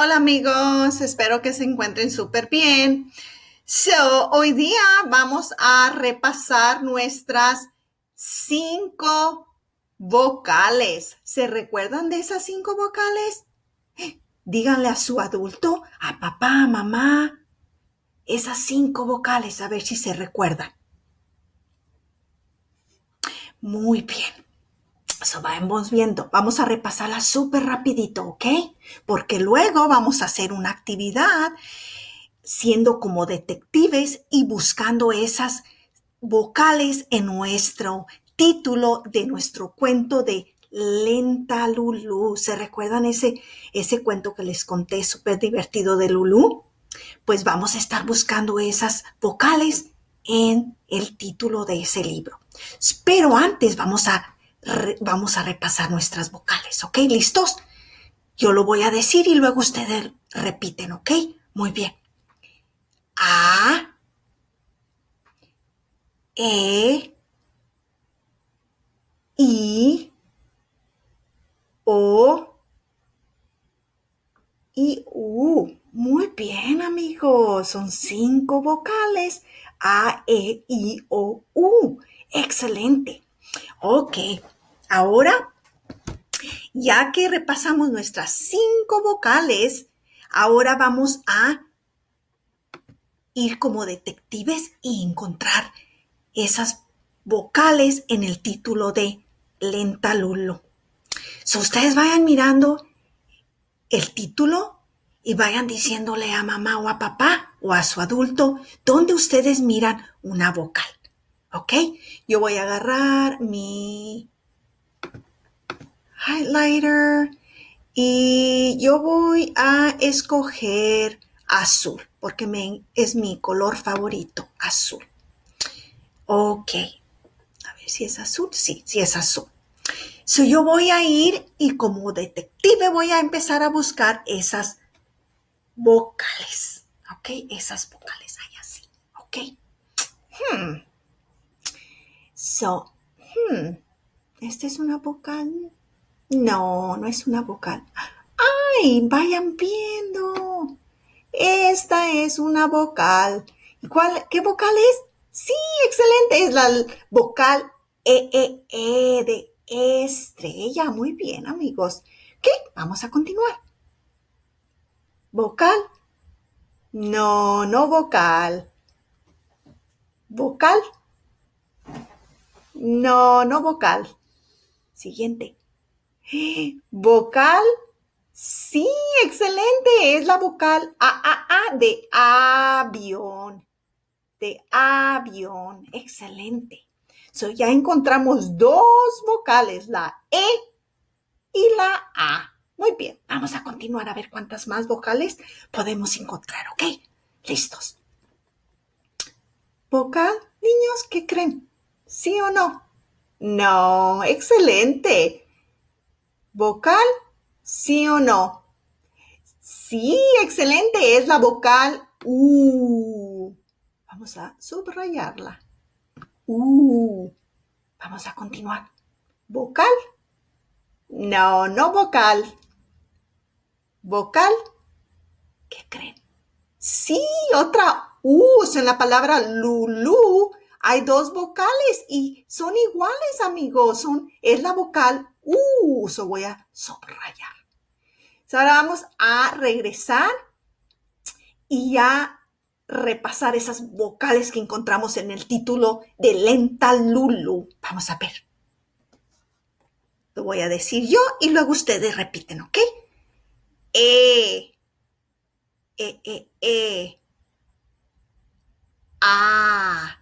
Hola amigos, espero que se encuentren súper bien. So, hoy día vamos a repasar nuestras cinco vocales. ¿Se recuerdan de esas cinco vocales? Díganle a su adulto, a papá, a mamá, esas cinco vocales, a ver si se recuerdan. Muy bien. So, vamos viendo, vamos a repasarla súper rapidito, ¿ok? Porque luego vamos a hacer una actividad siendo como detectives y buscando esas vocales en nuestro título de nuestro cuento de Lenta Lulu. ¿Se recuerdan ese, ese cuento que les conté súper divertido de Lulú? Pues vamos a estar buscando esas vocales en el título de ese libro. Pero antes vamos a vamos a repasar nuestras vocales, ¿ok? ¿Listos? Yo lo voy a decir y luego ustedes repiten, ¿ok? Muy bien. A, E, I, O, U. Muy bien, amigos. Son cinco vocales. A, E, I, O, U. Excelente. Ok, ahora, ya que repasamos nuestras cinco vocales, ahora vamos a ir como detectives y encontrar esas vocales en el título de Lenta Si ustedes vayan mirando el título y vayan diciéndole a mamá o a papá o a su adulto dónde ustedes miran una vocal. ¿Ok? Yo voy a agarrar mi highlighter y yo voy a escoger azul porque es mi color favorito, azul. Ok. A ver si es azul. Sí, sí es azul. So yo voy a ir y como detective voy a empezar a buscar esas vocales. ¿Ok? Esas vocales ahí así. ¿Ok? Hmm. So, hmm, ¿esta es una vocal? No, no es una vocal. ¡Ay! Vayan viendo. Esta es una vocal. ¿Y cuál, qué vocal es? Sí, excelente. Es la vocal e, -E, -E de estrella. Muy bien, amigos. ¿Qué? Vamos a continuar. Vocal. No, no vocal. Vocal. No, no vocal. Siguiente. Vocal. Sí, excelente. Es la vocal A, A, A de avión. De avión. Excelente. So, ya encontramos dos vocales, la E y la A. Muy bien, vamos a continuar a ver cuántas más vocales podemos encontrar, ¿ok? Listos. Vocal, niños, ¿qué creen? ¿Sí o no? No, excelente. ¿Vocal? ¿Sí o no? Sí, excelente. Es la vocal U. Vamos a subrayarla. U. Vamos a continuar. ¿Vocal? No, no vocal. ¿Vocal? ¿Qué creen? Sí, otra U en la palabra Lulu hay dos vocales y son iguales, amigos. Son, es la vocal U, Eso voy a subrayar. ahora vamos a regresar y a repasar esas vocales que encontramos en el título de Lenta Lulu. Vamos a ver. Lo voy a decir yo y luego ustedes repiten, ¿ok? E, e, e, e. A.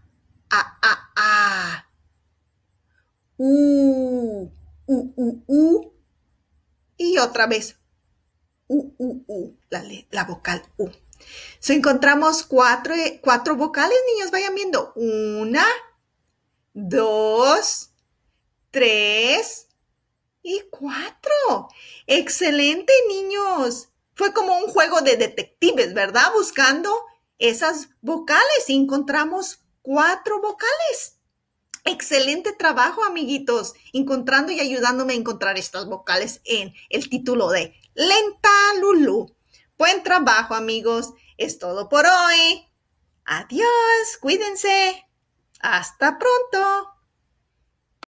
otra vez. U, la, vocal U. ¿Se encontramos cuatro, cuatro vocales, niños, vayan viendo. Una, dos, tres y cuatro. Excelente, niños. Fue como un juego de detectives, ¿verdad? Buscando esas vocales y encontramos cuatro vocales. Excelente trabajo, amiguitos, encontrando y ayudándome a encontrar estas vocales en el título de Lenta Lulu. Buen trabajo, amigos. Es todo por hoy. Adiós, cuídense. Hasta pronto.